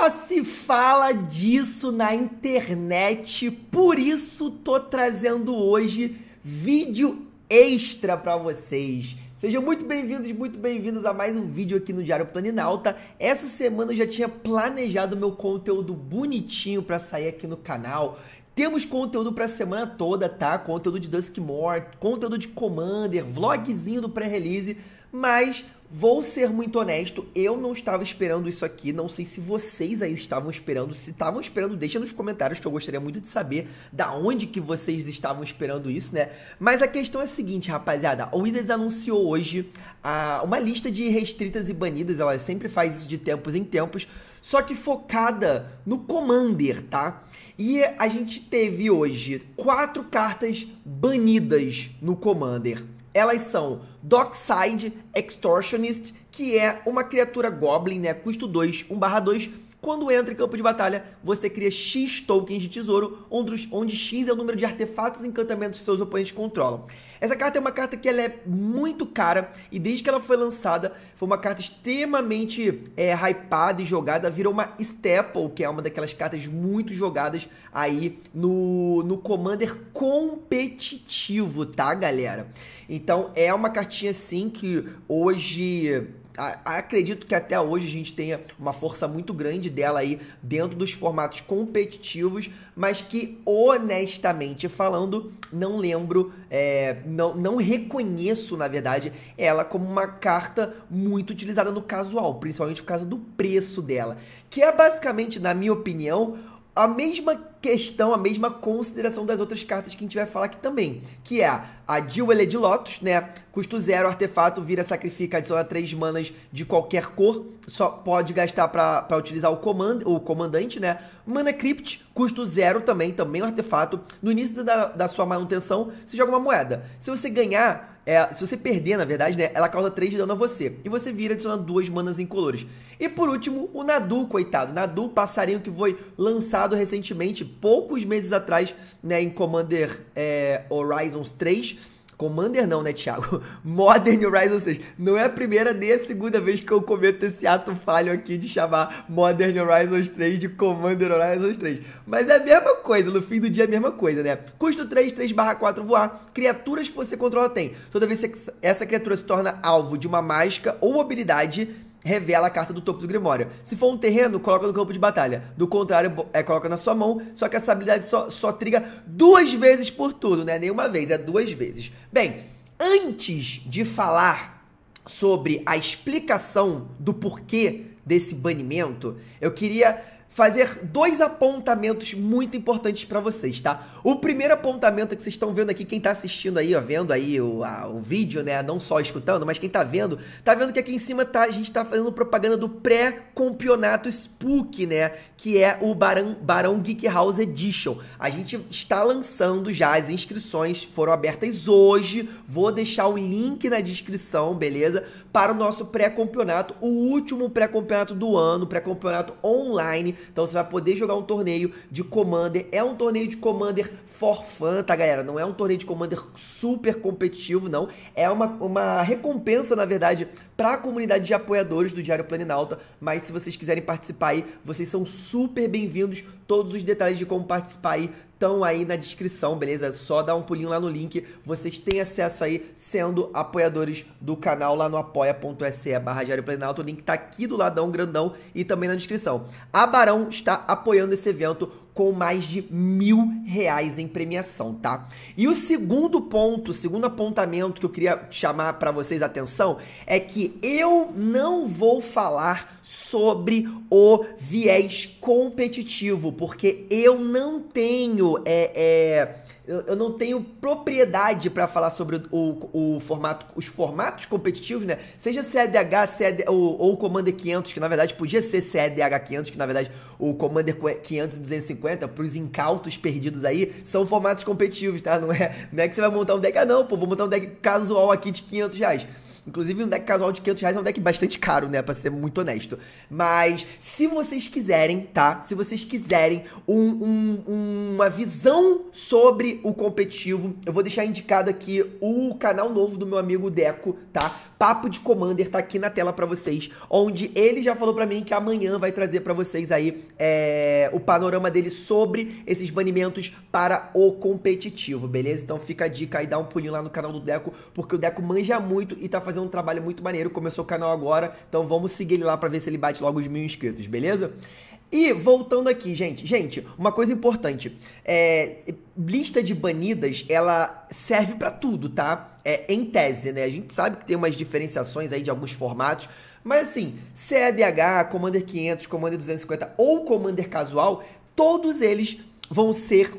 Só se fala disso na internet, por isso tô trazendo hoje vídeo extra para vocês. Sejam muito bem-vindos, muito bem-vindos a mais um vídeo aqui no Diário Planinalta. Essa semana eu já tinha planejado meu conteúdo bonitinho para sair aqui no canal. Temos conteúdo para a semana toda, tá? Conteúdo de Duskmore, conteúdo de Commander, vlogzinho do pré-release, mas Vou ser muito honesto, eu não estava esperando isso aqui. Não sei se vocês aí estavam esperando. Se estavam esperando, deixa nos comentários que eu gostaria muito de saber da onde que vocês estavam esperando isso, né? Mas a questão é a seguinte, rapaziada. o Wizards anunciou hoje ah, uma lista de restritas e banidas. Ela sempre faz isso de tempos em tempos, só que focada no Commander, tá? E a gente teve hoje quatro cartas banidas no Commander elas são Dockside Extortionist, que é uma criatura Goblin, né? Custo 2, 1 barra 2 quando entra em campo de batalha, você cria X tokens de tesouro, onde X é o número de artefatos e encantamentos que seus oponentes controlam. Essa carta é uma carta que ela é muito cara e desde que ela foi lançada, foi uma carta extremamente é, hypada e jogada, virou uma staple, que é uma daquelas cartas muito jogadas aí no, no Commander competitivo, tá galera? Então é uma cartinha sim que hoje acredito que até hoje a gente tenha uma força muito grande dela aí dentro dos formatos competitivos, mas que honestamente falando, não lembro, é, não, não reconheço, na verdade, ela como uma carta muito utilizada no casual, principalmente por causa do preço dela, que é basicamente, na minha opinião, a mesma questão, a mesma consideração das outras cartas que a gente vai falar aqui também, que é a, a Jewel é de Lotus, né? Custo zero, artefato, vira, sacrifica, adiciona três manas de qualquer cor, só pode gastar para utilizar o, comand, o comandante, né? Mana Crypt, custo zero também, também um artefato. No início da, da sua manutenção, você joga uma moeda. Se você ganhar é, se você perder, na verdade, né, ela causa 3 de dano a você. E você vira adicionando duas manas incolores. E por último, o Nadu, coitado. Nadu, passarinho que foi lançado recentemente, poucos meses atrás, né, em Commander é, Horizons 3 Commander não, né, Thiago? Modern Horizon 6. Não é a primeira nem a segunda vez que eu cometo esse ato falho aqui de chamar Modern Horizons 3 de Commander Horizons 3. Mas é a mesma coisa, no fim do dia é a mesma coisa, né? Custo 3, 3 barra 4 voar. Criaturas que você controla tem. Toda vez que essa criatura se torna alvo de uma mágica ou habilidade revela a carta do topo do Grimório. Se for um terreno, coloca no campo de batalha. Do contrário, é, coloca na sua mão, só que essa habilidade só, só triga duas vezes por turno, né? Nenhuma vez, é duas vezes. Bem, antes de falar sobre a explicação do porquê desse banimento, eu queria fazer dois apontamentos muito importantes para vocês, tá? O primeiro apontamento que vocês estão vendo aqui, quem está assistindo aí, ó, vendo aí o, a, o vídeo, né, não só escutando, mas quem está vendo, tá vendo que aqui em cima tá, a gente está fazendo propaganda do pré-campeonato Spook, né, que é o Barão, Barão Geek House Edition. A gente está lançando já, as inscrições foram abertas hoje, vou deixar o link na descrição, beleza? para o nosso pré-campeonato, o último pré-campeonato do ano, pré-campeonato online. Então você vai poder jogar um torneio de Commander. É um torneio de Commander for fun, tá, galera? Não é um torneio de Commander super competitivo, não. É uma, uma recompensa, na verdade, para a comunidade de apoiadores do Diário Planinalta. Mas se vocês quiserem participar aí, vocês são super bem-vindos. Todos os detalhes de como participar aí estão aí na descrição, beleza? só dá um pulinho lá no link. Vocês têm acesso aí sendo apoiadores do canal lá no apoia.se barra Diário Planalto. O link tá aqui do ladão grandão e também na descrição. A Barão está apoiando esse evento com mais de mil reais em premiação, tá? E o segundo ponto, o segundo apontamento que eu queria chamar para vocês a atenção é que eu não vou falar sobre o viés competitivo, porque eu não tenho é, é eu, eu não tenho propriedade para falar sobre o, o, formato, os formatos competitivos, né? Seja CEDH CD, ou, ou Commander 500, que na verdade podia ser CEDH 500, que na verdade o Commander 500 e 250, pros incautos perdidos aí, são formatos competitivos, tá? Não é, não é que você vai montar um deck, ah não, pô, vou montar um deck casual aqui de 500 reais. Inclusive, um deck casual de 500 reais é um deck bastante caro, né? Pra ser muito honesto. Mas, se vocês quiserem, tá? Se vocês quiserem um, um, uma visão sobre o competitivo, eu vou deixar indicado aqui o canal novo do meu amigo Deco, tá? Papo de Commander tá aqui na tela para vocês, onde ele já falou para mim que amanhã vai trazer para vocês aí é, o panorama dele sobre esses banimentos para o competitivo, beleza? Então fica a dica aí, dá um pulinho lá no canal do Deco, porque o Deco manja muito e tá fazendo fazendo um trabalho muito maneiro, começou o canal agora, então vamos seguir ele lá para ver se ele bate logo os mil inscritos, beleza? E voltando aqui, gente, gente, uma coisa importante, é, lista de banidas, ela serve para tudo, tá? É, em tese, né? A gente sabe que tem umas diferenciações aí de alguns formatos, mas assim, CEDH, Commander 500, Commander 250 ou Commander casual, todos eles vão ser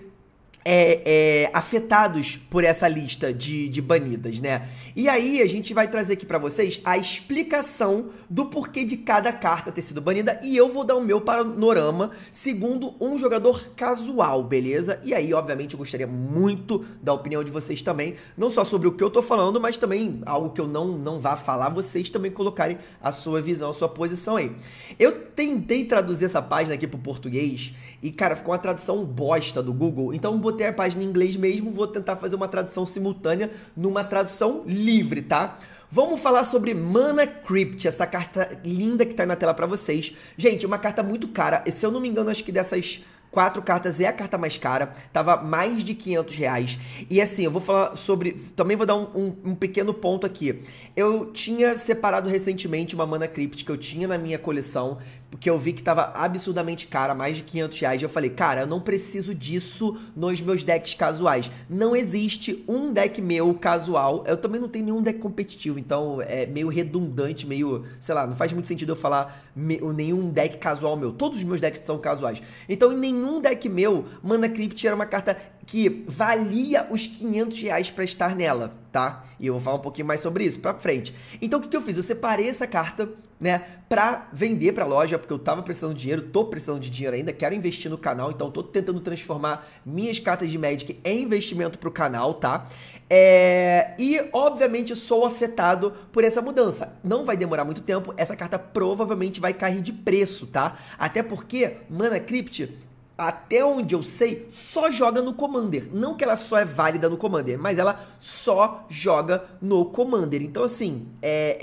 é, é, afetados por essa lista de, de, banidas, né? E aí a gente vai trazer aqui para vocês a explicação do porquê de cada carta ter sido banida e eu vou dar o meu panorama segundo um jogador casual, beleza? E aí, obviamente, eu gostaria muito da opinião de vocês também, não só sobre o que eu tô falando, mas também algo que eu não, não vá falar, vocês também colocarem a sua visão, a sua posição aí. Eu tentei traduzir essa página aqui pro português e, cara, ficou uma tradução bosta do Google. Então, botei a página em inglês mesmo. Vou tentar fazer uma tradução simultânea numa tradução livre, tá? Vamos falar sobre Mana Crypt, essa carta linda que tá aí na tela para vocês. Gente, uma carta muito cara. E, se eu não me engano, acho que dessas quatro cartas é a carta mais cara, tava mais de 500 reais. E assim, eu vou falar sobre, também vou dar um, um, um, pequeno ponto aqui. Eu tinha separado recentemente uma Mana Crypt que eu tinha na minha coleção, porque eu vi que tava absurdamente cara, mais de 500 reais. E eu falei, cara, eu não preciso disso nos meus decks casuais. Não existe um deck meu casual. Eu também não tenho nenhum deck competitivo, então é meio redundante, meio, sei lá, não faz muito sentido eu falar nenhum deck casual meu. Todos os meus decks são casuais. Então, em nenhum deck meu, Mana Crypt era uma carta que valia os 500 reais para estar nela, tá? E eu vou falar um pouquinho mais sobre isso para frente. Então o que, que eu fiz? Eu separei essa carta, né, para vender para loja, porque eu tava precisando de dinheiro, tô precisando de dinheiro ainda, quero investir no canal, então tô tentando transformar minhas cartas de Magic em investimento pro canal, tá? É... E obviamente sou afetado por essa mudança. Não vai demorar muito tempo, essa carta provavelmente vai cair de preço, tá? Até porque Mana Crypt até onde eu sei, só joga no Commander. Não que ela só é válida no Commander, mas ela só joga no Commander. Então, assim, é,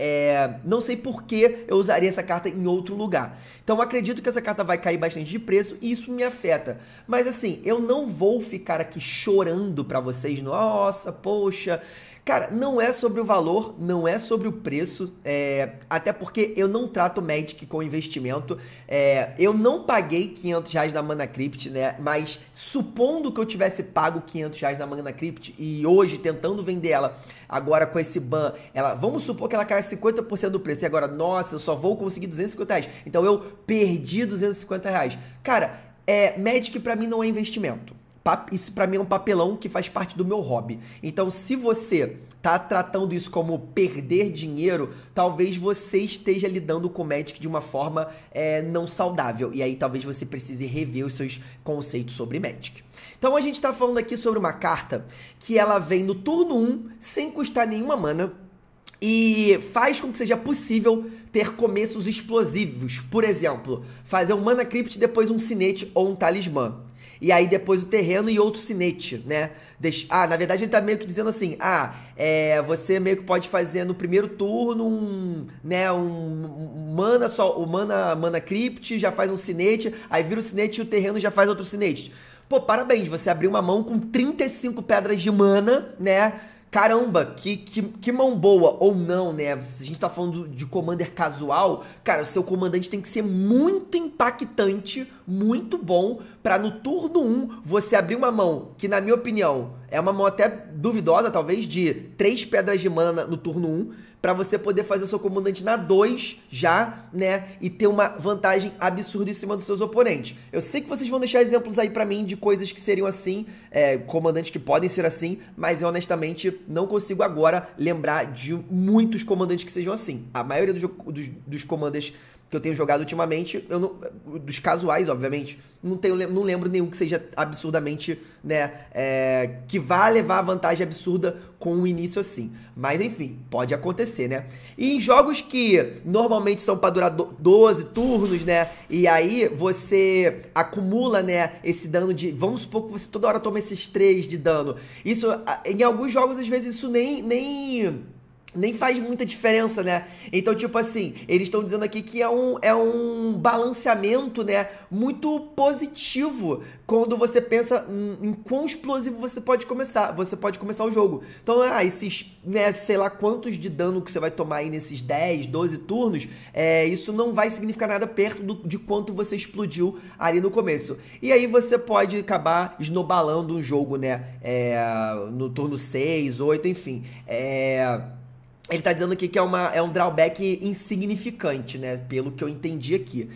é, não sei por que eu usaria essa carta em outro lugar. Então, acredito que essa carta vai cair bastante de preço e isso me afeta. Mas, assim, eu não vou ficar aqui chorando para vocês, nossa, poxa, Cara, não é sobre o valor, não é sobre o preço, é, até porque eu não trato Magic com investimento. É, eu não paguei 500 reais na crypt né? Mas supondo que eu tivesse pago 500 reais na crypt e hoje tentando vender ela, agora com esse ban, ela, vamos supor que ela caia 50% do preço e agora, nossa, eu só vou conseguir 250 reais. Então eu perdi 250 reais. Cara, é, Magic para mim não é investimento isso para mim é um papelão que faz parte do meu hobby. Então, se você tá tratando isso como perder dinheiro, talvez você esteja lidando com o Magic de uma forma é, não saudável. E aí talvez você precise rever os seus conceitos sobre Magic. Então a gente está falando aqui sobre uma carta que ela vem no turno 1 sem custar nenhuma mana e faz com que seja possível ter começos explosivos. Por exemplo, fazer um mana crypt, depois um sinete ou um talismã. E aí depois o terreno e outro sinete, né? Deix ah, na verdade ele tá meio que dizendo assim: ah, é, você meio que pode fazer no primeiro turno um, né, um, mana só, o mana, mana crypt, já faz um sinete, aí vira o sinete e o terreno já faz outro sinete. Pô, parabéns, você abriu uma mão com 35 pedras de mana, né? Caramba, que, que, que mão boa ou não, né? Se a gente tá falando de commander casual, cara, o seu comandante tem que ser muito impactante, muito bom, para no turno 1 um, você abrir uma mão, que na minha opinião é uma mão até duvidosa, talvez, de três pedras de mana no turno 1. Um, para você poder fazer o seu comandante na 2 já, né? E ter uma vantagem absurda em cima dos seus oponentes. Eu sei que vocês vão deixar exemplos aí para mim de coisas que seriam assim, é, comandantes que podem ser assim, mas eu honestamente não consigo agora lembrar de muitos comandantes que sejam assim. A maioria dos, dos, dos comandantes que eu tenho jogado ultimamente, eu não, dos casuais, obviamente, não, tenho, não lembro nenhum que seja absurdamente, né, é, que vá levar vantagem absurda com o um início assim. Mas enfim, pode acontecer, né? E em jogos que normalmente são para durar 12 turnos, né, e aí você acumula, né, esse dano de, vamos supor que você toda hora toma esses 3 de dano. Isso, em alguns jogos, às vezes, isso nem... nem nem faz muita diferença, né? Então, tipo assim, eles estão dizendo aqui que é um, é um balanceamento, né? Muito positivo quando você pensa em, em quão explosivo você pode começar. Você pode começar o jogo. Então, ah, esses, né, sei lá quantos de dano que você vai tomar aí nesses 10, 12 turnos, é, isso não vai significar nada perto do, de quanto você explodiu ali no começo. E aí você pode acabar esnobalando um jogo, né? É, no turno 6, 8, enfim. É ele tá dizendo aqui que é, uma, é um drawback insignificante, né? Pelo que eu entendi aqui.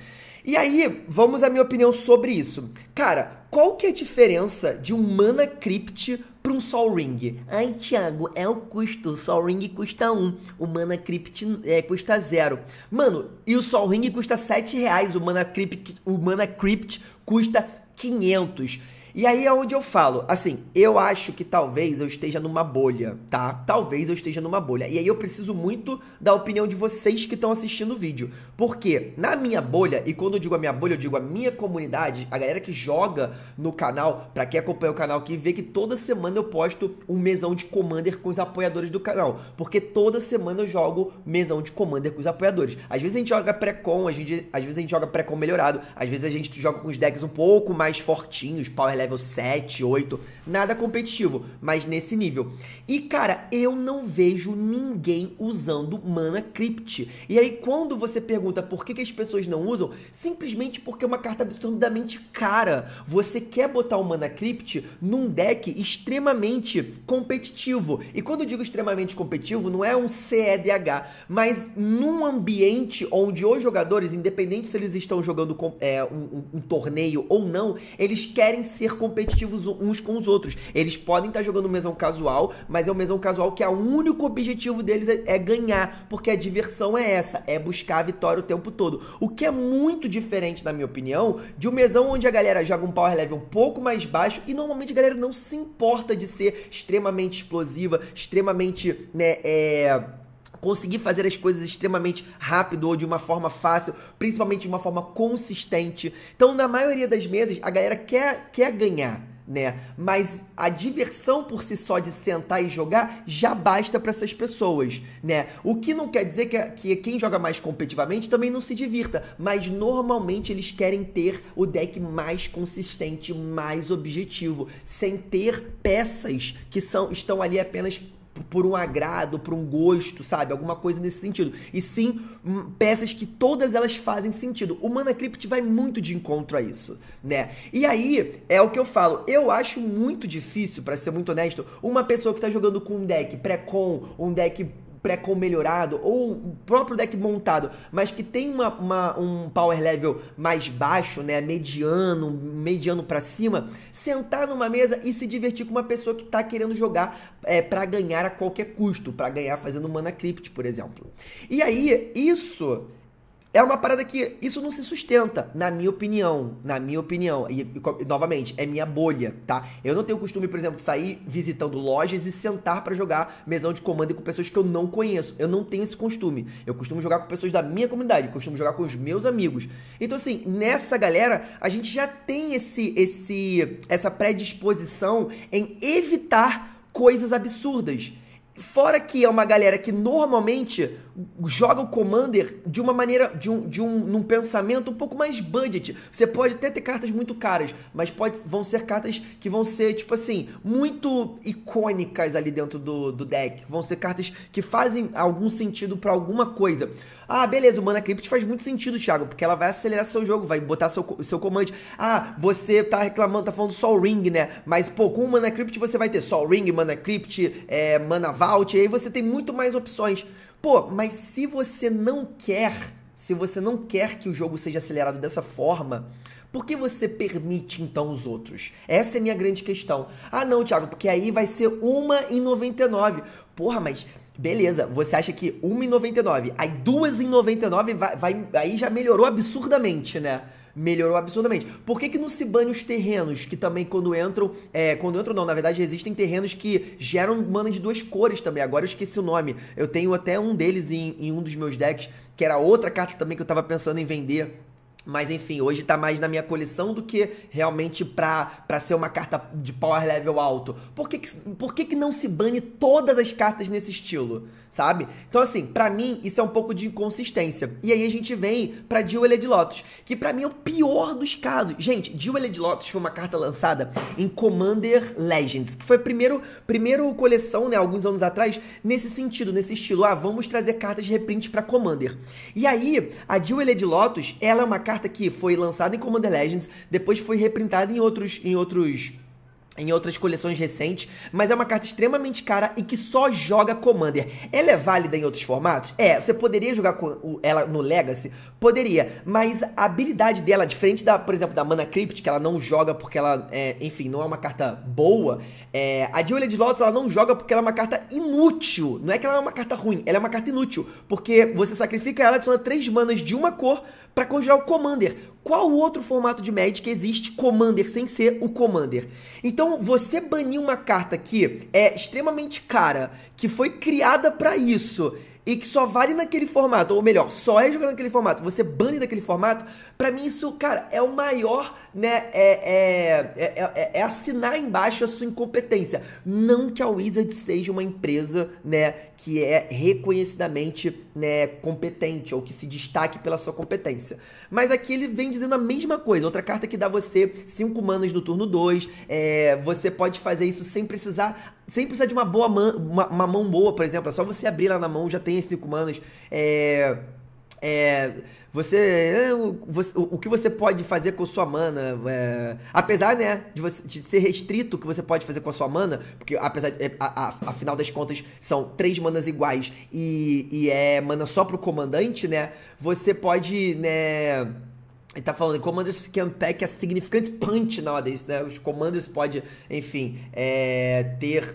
E aí, vamos à minha opinião sobre isso. Cara, qual que é a diferença de um Mana Crypt para um Sol Ring? Ai, Thiago, é o custo. O Sol Ring custa 1, um, o Mana Crypt é, custa 0. Mano, e o Sol Ring custa 7 reais, o Mana Crypt, o Mana Crypt custa 500. E aí é onde eu falo, assim, eu acho que talvez eu esteja numa bolha, tá? Talvez eu esteja numa bolha. E aí eu preciso muito da opinião de vocês que estão assistindo o vídeo. Porque na minha bolha, e quando eu digo a minha bolha, eu digo a minha comunidade, a galera que joga no canal, para quem acompanha o canal aqui, vê que toda semana eu posto um mesão de Commander com os apoiadores do canal. Porque toda semana eu jogo mesão de Commander com os apoiadores. Às vezes a gente joga pré-com, às vezes a gente joga pré-com melhorado, às vezes a gente joga com os decks um pouco mais fortinhos, power level 7, 8, nada competitivo, mas nesse nível. E cara, eu não vejo ninguém usando mana crypt. E aí quando você pergunta por que, que as pessoas não usam, simplesmente porque é uma carta absurdamente cara. Você quer botar o mana crypt num deck extremamente competitivo. E quando eu digo extremamente competitivo, não é um CEDH, mas num ambiente onde os jogadores, independente se eles estão jogando com, é, um, um, um torneio ou não, eles querem ser ser competitivos uns com os outros. Eles podem estar tá jogando mesão casual, mas é um mesão casual que é o único objetivo deles é, é ganhar, porque a diversão é essa, é buscar a vitória o tempo todo. O que é muito diferente, na minha opinião, de um mesão onde a galera joga um power level um pouco mais baixo e normalmente a galera não se importa de ser extremamente explosiva, extremamente, né, é conseguir fazer as coisas extremamente rápido ou de uma forma fácil, principalmente de uma forma consistente. Então, na maioria das mesas, a galera quer, quer ganhar. Né? Mas a diversão por si só de sentar e jogar já basta para essas pessoas, né? O que não quer dizer que, que quem joga mais competitivamente também não se divirta, mas normalmente eles querem ter o deck mais consistente, mais objetivo, sem ter peças que são estão ali apenas por um agrado, por um gosto, sabe? Alguma coisa nesse sentido. E sim, hum, peças que todas elas fazem sentido. O Mana Crypt vai muito de encontro a isso, né? E aí, é o que eu falo. Eu acho muito difícil, para ser muito honesto, uma pessoa que tá jogando com um deck pré-com, um deck pré-com melhorado ou o próprio deck montado, mas que tem uma, uma, um power level mais baixo, né, mediano, mediano para cima, sentar numa mesa e se divertir com uma pessoa que tá querendo jogar é, para ganhar a qualquer custo, para ganhar fazendo mana crypt, por exemplo. E aí, isso é uma parada que isso não se sustenta, na minha opinião. Na minha opinião. E, e, novamente, é minha bolha, tá? Eu não tenho costume, por exemplo, de sair visitando lojas e sentar para jogar mesão de comando com pessoas que eu não conheço. Eu não tenho esse costume. Eu costumo jogar com pessoas da minha comunidade, costumo jogar com os meus amigos. Então, assim, nessa galera, a gente já tem esse, esse, essa predisposição em evitar coisas absurdas. Fora que é uma galera que normalmente joga o Commander de uma maneira, de um, de um num pensamento um pouco mais budget. Você pode até ter cartas muito caras, mas pode, vão ser cartas que vão ser, tipo assim, muito icônicas ali dentro do, do deck. Vão ser cartas que fazem algum sentido para alguma coisa. Ah, beleza, o Mana Crypt faz muito sentido, Thiago, porque ela vai acelerar seu jogo, vai botar seu, seu comando. Ah, você tá reclamando, tá falando Sol Ring, né? Mas, pô, com o Mana Crypt você vai ter Sol Ring, Mana Crypt, é, Mana Vault, e aí você tem muito mais opções. Pô, mas se você não quer, se você não quer que o jogo seja acelerado dessa forma, por que você permite então os outros? Essa é a minha grande questão. Ah, não, Thiago, porque aí vai ser uma em 99. Porra, mas beleza, você acha que uma em 99, aí duas em 99 vai, vai aí já melhorou absurdamente, né? melhorou absurdamente. Por que, que não se banem os terrenos que também quando entram, é, quando entram não, na verdade existem terrenos que geram mana de duas cores também. Agora eu esqueci o nome. Eu tenho até um deles em, em um dos meus decks, que era outra carta também que eu tava pensando em vender mas enfim, hoje tá mais na minha coleção do que realmente pra, pra ser uma carta de power level alto. Por que, que, por que, que não se bane todas as cartas nesse estilo, sabe? Então assim, pra mim isso é um pouco de inconsistência. E aí a gente vem pra Jewel de Lotus, que pra mim é o pior dos casos. Gente, Jewel de Lotus foi uma carta lançada em Commander Legends, que foi a primeiro, primeiro coleção, né, alguns anos atrás, nesse sentido, nesse estilo. Ah, vamos trazer cartas de reprint pra Commander. E aí, a Jewel de Lotus, ela é uma carta carta que foi lançada em Commander Legends, depois foi reprintada em outros, em outros em outras coleções recentes, mas é uma carta extremamente cara e que só joga Commander. Ela é válida em outros formatos? É, você poderia jogar ela no Legacy? Poderia, mas a habilidade dela, diferente da, por exemplo, da Mana Crypt, que ela não joga porque ela, é, enfim, não é uma carta boa, é, a de Olho de Lotus ela não joga porque ela é uma carta inútil. Não é que ela é uma carta ruim, ela é uma carta inútil, porque você sacrifica ela adiciona três manas de uma cor para conjurar o Commander. Qual outro formato de Magic existe Commander sem ser o Commander? Então, você banir uma carta que é extremamente cara, que foi criada para isso, e que só vale naquele formato, ou melhor, só é jogado naquele formato, você bane daquele formato, para mim isso, cara, é o maior, né, é é, é, é, é, é, assinar embaixo a sua incompetência. Não que a Wizard seja uma empresa, né, que é reconhecidamente, né, competente, ou que se destaque pela sua competência. Mas aqui ele vem dizendo a mesma coisa, outra carta que dá você cinco manas no turno 2, é, você pode fazer isso sem precisar sem precisar de uma boa man, uma, uma, mão boa, por exemplo. É só você abrir lá na mão, já tem as cinco manas. É, é, você, é, você, o, o que você pode fazer com sua mana, é, apesar né, de, você, de ser restrito o que você pode fazer com a sua mana, porque apesar é, a, a, afinal das contas são três manas iguais e, e é mana só pro comandante, né? Você pode, né? Ele tá falando, commanders que unpack é significante punch nowadays, né? Os commanders pode, enfim, é, ter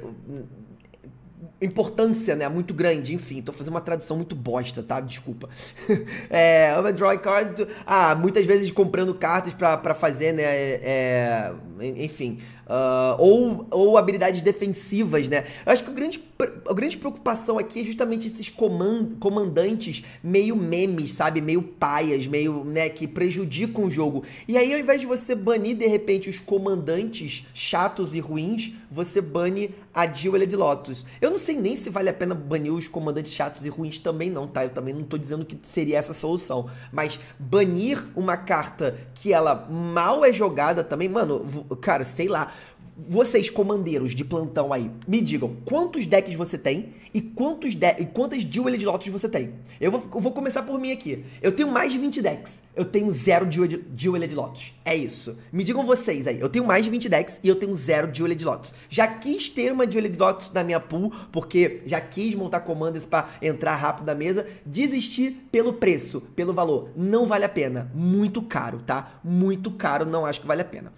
importância, né, muito grande, enfim, tô fazendo uma tradução muito bosta, tá, desculpa. é, overdraw cards, to... ah, muitas vezes comprando cartas para fazer, né, é, é enfim, uh, ou, ou habilidades defensivas, né. Eu acho que o grande, a grande preocupação aqui é justamente esses comand, comandantes meio memes, sabe, meio paias, meio, né, que prejudicam o jogo. E aí, ao invés de você banir, de repente, os comandantes chatos e ruins, você bane a Jill e a Lotus. Eu não sei nem se vale a pena banir os comandantes chatos e ruins também não, tá? Eu também não tô dizendo que seria essa a solução. Mas banir uma carta que ela mal é jogada também, mano, cara, sei lá vocês, comandeiros de plantão aí, me digam quantos decks você tem e, quantos de e quantas Jeweled Lotus você tem. Eu vou, eu vou, começar por mim aqui. Eu tenho mais de 20 decks. Eu tenho zero de Lotus. É isso. Me digam vocês aí. Eu tenho mais de 20 decks e eu tenho zero de Lotus. Já quis ter uma de Lotus na minha pool, porque já quis montar comandos para entrar rápido na mesa. Desisti pelo preço, pelo valor. Não vale a pena. Muito caro, tá? Muito caro. Não acho que vale a pena.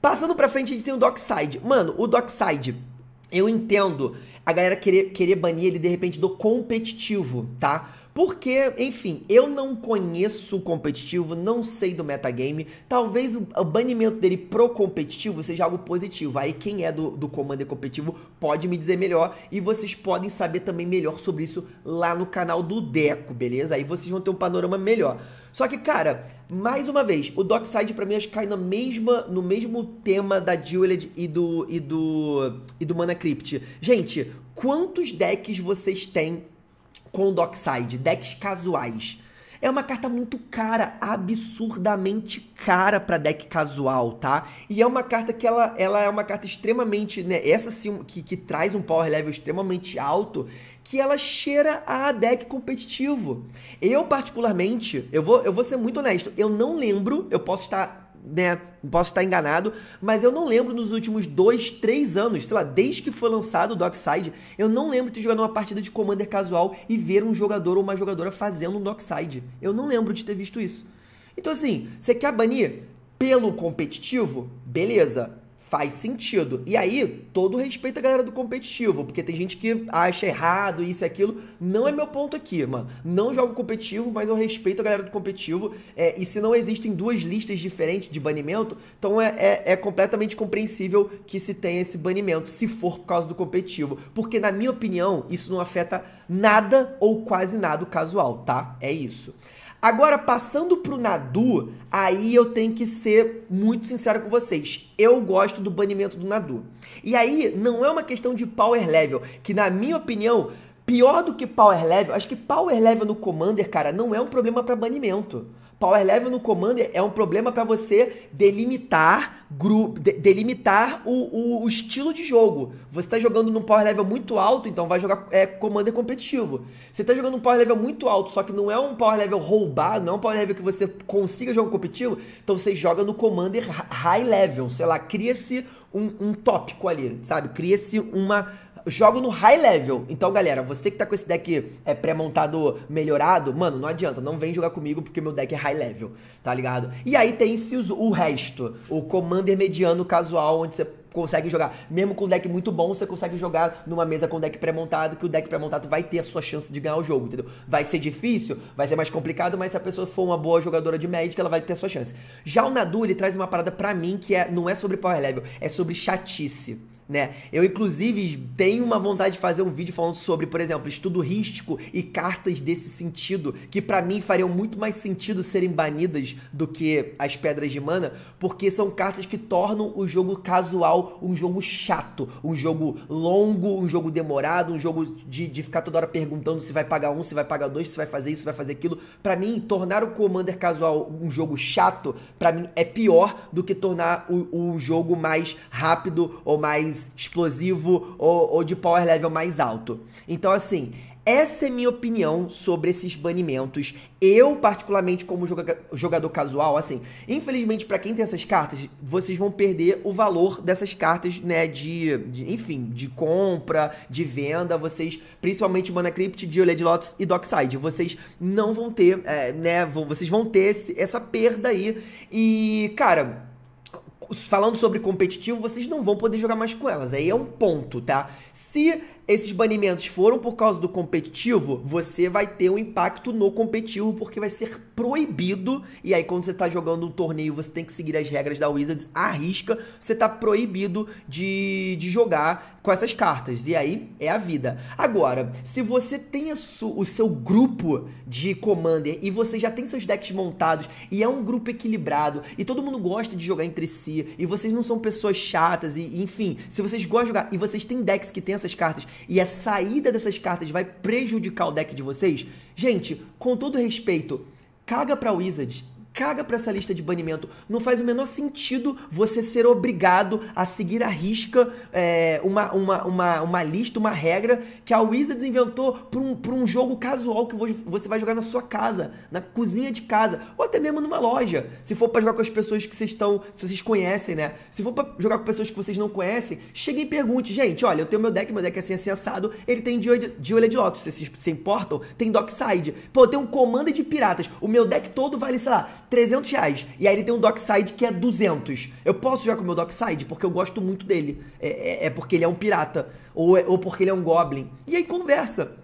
Passando pra frente, a gente tem o Dockside. Mano, o Dockside, eu entendo a galera querer, querer banir ele de repente do competitivo, tá? Porque, enfim, eu não conheço o competitivo, não sei do metagame. Talvez o banimento dele pro competitivo seja algo positivo. Aí quem é do, do Commander competitivo pode me dizer melhor. E vocês podem saber também melhor sobre isso lá no canal do Deco, beleza? Aí vocês vão ter um panorama melhor. Só que, cara, mais uma vez, o Dockside pra mim acho que cai na mesma, no mesmo tema da Jeweled e do, e do, e do Mana Crypt. Gente, quantos decks vocês têm com o Dockside, decks casuais. É uma carta muito cara, absurdamente cara para deck casual, tá? E é uma carta que ela, ela é uma carta extremamente, né? Essa sim, que, que traz um power level extremamente alto, que ela cheira a deck competitivo. Eu, particularmente, eu vou, eu vou ser muito honesto, eu não lembro, eu posso estar né? Posso estar enganado, mas eu não lembro nos últimos dois, três anos, sei lá, desde que foi lançado o Dockside, eu não lembro de ter jogado uma partida de Commander casual e ver um jogador ou uma jogadora fazendo um Dockside. Eu não lembro de ter visto isso. Então, assim, você quer banir pelo competitivo? Beleza faz sentido. E aí, todo respeito à galera do competitivo, porque tem gente que acha errado isso e aquilo. Não é meu ponto aqui, mano. Não jogo competitivo, mas eu respeito a galera do competitivo. É, e se não existem duas listas diferentes de banimento, então é, é, é, completamente compreensível que se tenha esse banimento, se for por causa do competitivo. Porque, na minha opinião, isso não afeta nada ou quase nada o casual, tá? É isso. Agora, passando pro Nadu, aí eu tenho que ser muito sincero com vocês. Eu gosto do banimento do Nadu. E aí, não é uma questão de power level, que na minha opinião, pior do que power level, acho que power level no Commander, cara, não é um problema para banimento. Power level no Commander é um problema para você delimitar grupo, de, delimitar o, o, o, estilo de jogo. Você está jogando num power level muito alto, então vai jogar é, commander é competitivo. Você está jogando um power level muito alto, só que não é um power level roubado, não é um power level que você consiga jogar competitivo, então você joga no commander high level, sei lá, cria-se um, um tópico ali, sabe? Cria-se uma jogo no high level. Então, galera, você que tá com esse deck é, pré-montado melhorado, mano, não adianta, não vem jogar comigo porque meu deck é high level, tá ligado? E aí tem-se o resto, o commander mediano casual, onde você consegue jogar. Mesmo com um deck muito bom, você consegue jogar numa mesa com deck pré-montado, que o deck pré-montado vai ter a sua chance de ganhar o jogo, entendeu? Vai ser difícil, vai ser mais complicado, mas se a pessoa for uma boa jogadora de Magic, ela vai ter a sua chance. Já o Nadu, ele traz uma parada pra mim que é, não é sobre power level, é sobre chatice né? Eu, inclusive, tenho uma vontade de fazer um vídeo falando sobre, por exemplo, estudo rístico e cartas desse sentido, que para mim fariam muito mais sentido serem banidas do que as pedras de mana, porque são cartas que tornam o jogo casual um jogo chato, um jogo longo, um jogo demorado, um jogo de, de ficar toda hora perguntando se vai pagar um, se vai pagar dois, se vai fazer isso, se vai fazer aquilo. Para mim, tornar o Commander casual um jogo chato, para mim é pior do que tornar o, o jogo mais rápido ou mais mais explosivo ou, ou de power level mais alto. Então, assim, essa é minha opinião sobre esses banimentos. Eu, particularmente, como joga jogador casual, assim, infelizmente, para quem tem essas cartas, vocês vão perder o valor dessas cartas, né? De, de enfim, de compra, de venda. Vocês, principalmente Mana Crypt, de Lotus e Dockside, vocês não vão ter, é, né? Vocês vão ter esse, essa perda aí. E, cara falando sobre competitivo, vocês não vão poder jogar mais com elas. Aí é um ponto, tá? Se esses banimentos foram por causa do competitivo, você vai ter um impacto no competitivo porque vai ser proibido. E aí, quando você está jogando um torneio, você tem que seguir as regras da Wizards à risca. Você está proibido de, de jogar com essas cartas. E aí é a vida. Agora, se você tem o seu grupo de Commander e você já tem seus decks montados e é um grupo equilibrado e todo mundo gosta de jogar entre si e vocês não são pessoas chatas e enfim, se vocês gostam de jogar e vocês têm decks que tem essas cartas e a saída dessas cartas vai prejudicar o deck de vocês, gente, com todo respeito, caga pra Wizard caga para essa lista de banimento. Não faz o menor sentido você ser obrigado a seguir à risca é, uma, uma, uma, uma lista, uma regra que a Wizards inventou para um, pra um jogo casual que você vai jogar na sua casa, na cozinha de casa, ou até mesmo numa loja. Se for para jogar com as pessoas que vocês estão, se vocês conhecem, né? Se for para jogar com pessoas que vocês não conhecem, chega e pergunte, gente, olha, eu tenho meu deck, meu deck é assim, assim assado, ele tem de, de olho de lotus, vocês se importam? Tem dockside. Pô, eu tenho um comando de piratas. O meu deck todo vale, sei lá, 300 reais. E aí ele tem um Dockside que é 200. Eu posso jogar com o meu Dockside porque eu gosto muito dele. É, é, é porque ele é um pirata. Ou, é, ou porque ele é um Goblin. E aí conversa.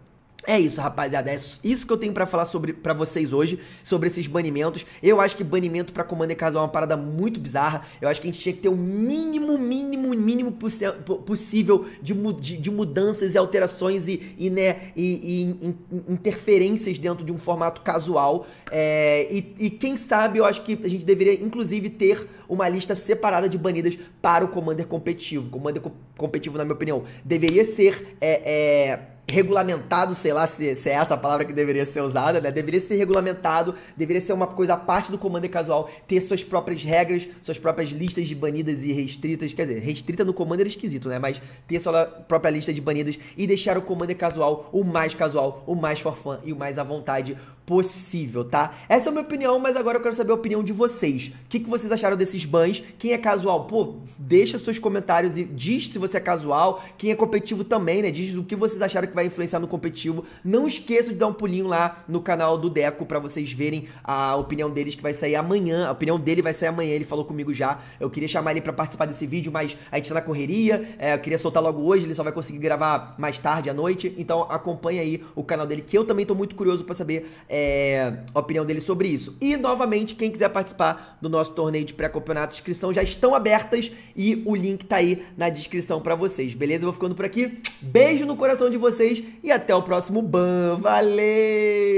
É isso, rapaziada. É isso que eu tenho para falar sobre para vocês hoje, sobre esses banimentos. Eu acho que banimento para Commander Casual é uma parada muito bizarra. Eu acho que a gente tinha que ter o mínimo, mínimo, mínimo possível de, de, de mudanças e alterações e, e né, e, e in, interferências dentro de um formato casual. É, e, e quem sabe eu acho que a gente deveria, inclusive, ter uma lista separada de banidas para o Commander competitivo. Commander co competitivo, na minha opinião, deveria ser. É, é, regulamentado, sei lá se, se, é essa a palavra que deveria ser usada, né? Deveria ser regulamentado, deveria ser uma coisa à parte do Commander é Casual, ter suas próprias regras, suas próprias listas de banidas e restritas, quer dizer, restrita no Commander é esquisito, né? Mas ter sua própria lista de banidas e deixar o Commander é Casual o mais casual, o mais for fun e o mais à vontade possível, tá? Essa é a minha opinião, mas agora eu quero saber a opinião de vocês. O que, que vocês acharam desses bans? Quem é casual? Pô, deixa seus comentários e diz se você é casual. Quem é competitivo também, né? Diz o que vocês acharam que vai influenciar no competitivo. Não esqueça de dar um pulinho lá no canal do Deco para vocês verem a opinião deles que vai sair amanhã. A opinião dele vai sair amanhã, ele falou comigo já. Eu queria chamar ele para participar desse vídeo, mas a gente tá na correria. É, eu queria soltar logo hoje, ele só vai conseguir gravar mais tarde à noite. Então acompanha aí o canal dele, que eu também tô muito curioso para saber é, opinião dele sobre isso. E, novamente, quem quiser participar do nosso torneio de pré-campeonato, inscrição já estão abertas e o link tá aí na descrição para vocês, beleza? Eu vou ficando por aqui. Beijo no coração de vocês e até o próximo Ban. Valeu!